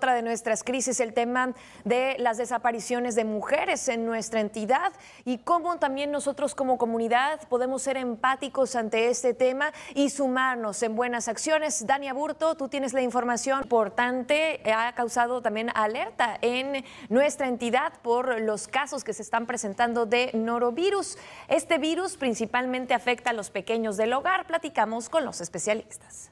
Otra de nuestras crisis, el tema de las desapariciones de mujeres en nuestra entidad y cómo también nosotros como comunidad podemos ser empáticos ante este tema y sumarnos en buenas acciones. Dania Burto, tú tienes la información importante, eh, ha causado también alerta en nuestra entidad por los casos que se están presentando de norovirus. Este virus principalmente afecta a los pequeños del hogar. Platicamos con los especialistas.